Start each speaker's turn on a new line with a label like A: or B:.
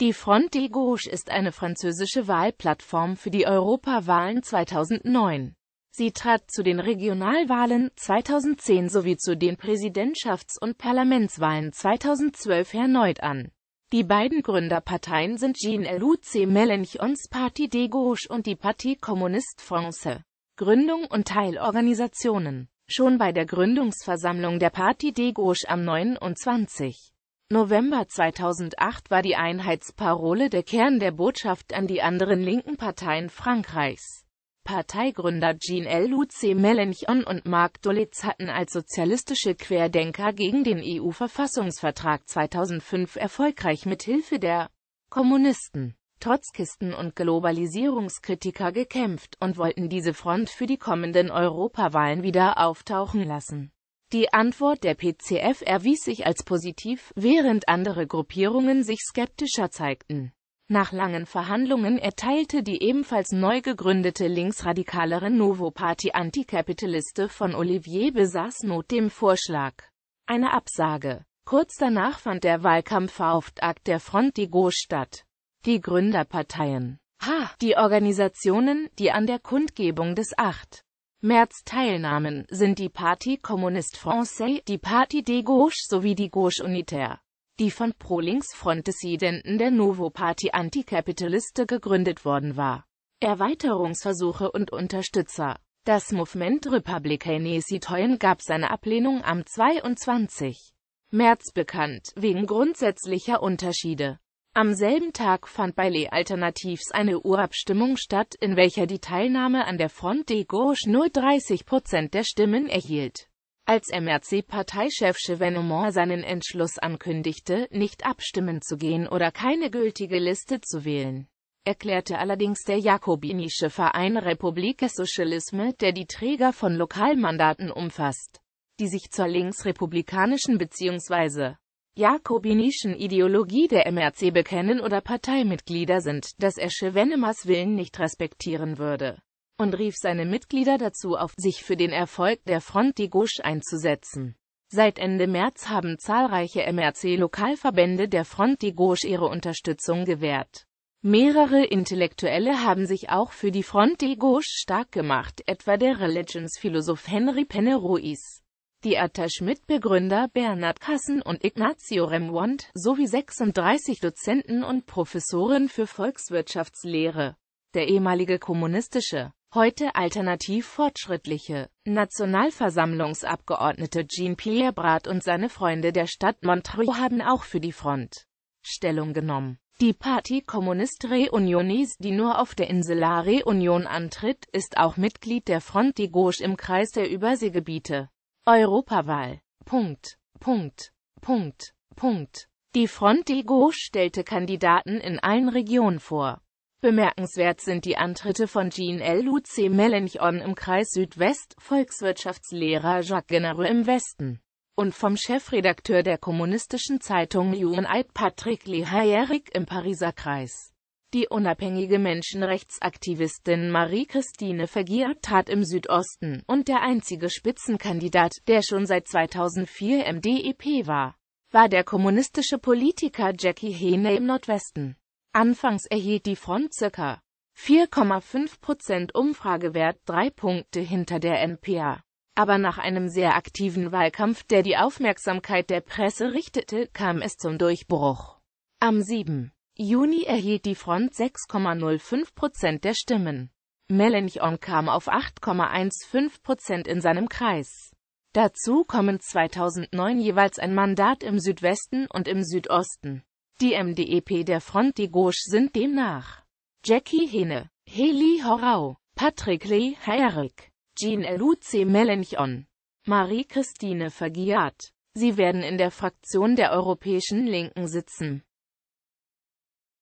A: Die Front des Gauches ist eine französische Wahlplattform für die Europawahlen 2009. Sie trat zu den Regionalwahlen 2010 sowie zu den Präsidentschafts- und Parlamentswahlen 2012 erneut an. Die beiden Gründerparteien sind Jean-Luc Mélenchons Parti des Gauches und die Parti Communiste Française. Gründung und Teilorganisationen Schon bei der Gründungsversammlung der Parti des Gauches am 29. November 2008 war die Einheitsparole der Kern der Botschaft an die anderen linken Parteien Frankreichs. Parteigründer Jean-Luc Melenchon und Marc Dolitz hatten als sozialistische Querdenker gegen den EU-Verfassungsvertrag 2005 erfolgreich mit Hilfe der Kommunisten, Trotzkisten und Globalisierungskritiker gekämpft und wollten diese Front für die kommenden Europawahlen wieder auftauchen lassen. Die Antwort der PCF erwies sich als positiv, während andere Gruppierungen sich skeptischer zeigten. Nach langen Verhandlungen erteilte die ebenfalls neu gegründete linksradikalere Renovo-Party Antikapitaliste von Olivier Besaßnot dem Vorschlag eine Absage. Kurz danach fand der Wahlkampfauftakt der Front die Go statt. Die Gründerparteien Ha! Die Organisationen, die an der Kundgebung des 8. März teilnahmen, sind die Parti Communiste Française, die Parti des Gauches sowie die Gauche Unitaire, die von Pro-Links-Front-Dissidenten der Nouveau Parti Antikapitaliste gegründet worden war. Erweiterungsversuche und Unterstützer Das Movement Républicain Citoyen gab seine Ablehnung am 22. März bekannt, wegen grundsätzlicher Unterschiede. Am selben Tag fand bei Les Alternatives eine Urabstimmung statt, in welcher die Teilnahme an der Front de Gauche nur 30 Prozent der Stimmen erhielt. Als MRC-Parteichef Chevènement seinen Entschluss ankündigte, nicht abstimmen zu gehen oder keine gültige Liste zu wählen, erklärte allerdings der jakobinische Verein Republique Socialisme, der die Träger von Lokalmandaten umfasst, die sich zur linksrepublikanischen bzw jakobinischen Ideologie der MRC bekennen oder Parteimitglieder sind, dass er Schwennemers Willen nicht respektieren würde und rief seine Mitglieder dazu auf, sich für den Erfolg der Front de Gauche einzusetzen. Seit Ende März haben zahlreiche MRC-Lokalverbände der Front de Gauche ihre Unterstützung gewährt. Mehrere Intellektuelle haben sich auch für die Front de Gauche stark gemacht, etwa der Religionsphilosoph Henry Penne Ruiz die Attachment-Begründer Bernhard Kassen und Ignazio Remwand, sowie 36 Dozenten und Professoren für Volkswirtschaftslehre. Der ehemalige kommunistische, heute alternativ fortschrittliche, Nationalversammlungsabgeordnete Jean-Pierre Brat und seine Freunde der Stadt Montreux haben auch für die Front Stellung genommen. Die Parti Kommunist Reunionis, die nur auf der Insel La antritt, ist auch Mitglied der Front de Gauche im Kreis der Überseegebiete. Europawahl. Punkt, Punkt, Punkt, Punkt. Die Front de Gauche stellte Kandidaten in allen Regionen vor. Bemerkenswert sind die Antritte von Jean-L. Luce Mélenchon im Kreis Südwest, Volkswirtschaftslehrer Jacques Genere im Westen und vom Chefredakteur der kommunistischen Zeitung United Patrick Le Lehaerik im Pariser Kreis. Die unabhängige Menschenrechtsaktivistin Marie-Christine Vergier tat im Südosten und der einzige Spitzenkandidat, der schon seit 2004 im DEP war, war der kommunistische Politiker Jackie Hähne im Nordwesten. Anfangs erhielt die Front ca. 4,5% Umfragewert drei Punkte hinter der NPA. Aber nach einem sehr aktiven Wahlkampf, der die Aufmerksamkeit der Presse richtete, kam es zum Durchbruch. Am 7. Juni erhielt die Front 6,05 Prozent der Stimmen. Melanchon kam auf 8,15 Prozent in seinem Kreis. Dazu kommen 2009 jeweils ein Mandat im Südwesten und im Südosten. Die MDEP der Front de Gauche sind demnach Jackie Hene, Heli Horau, Patrick Lee Heyerik, Jean-Luc Melanchon, Marie-Christine Fagiat. Sie werden in der Fraktion der Europäischen Linken sitzen.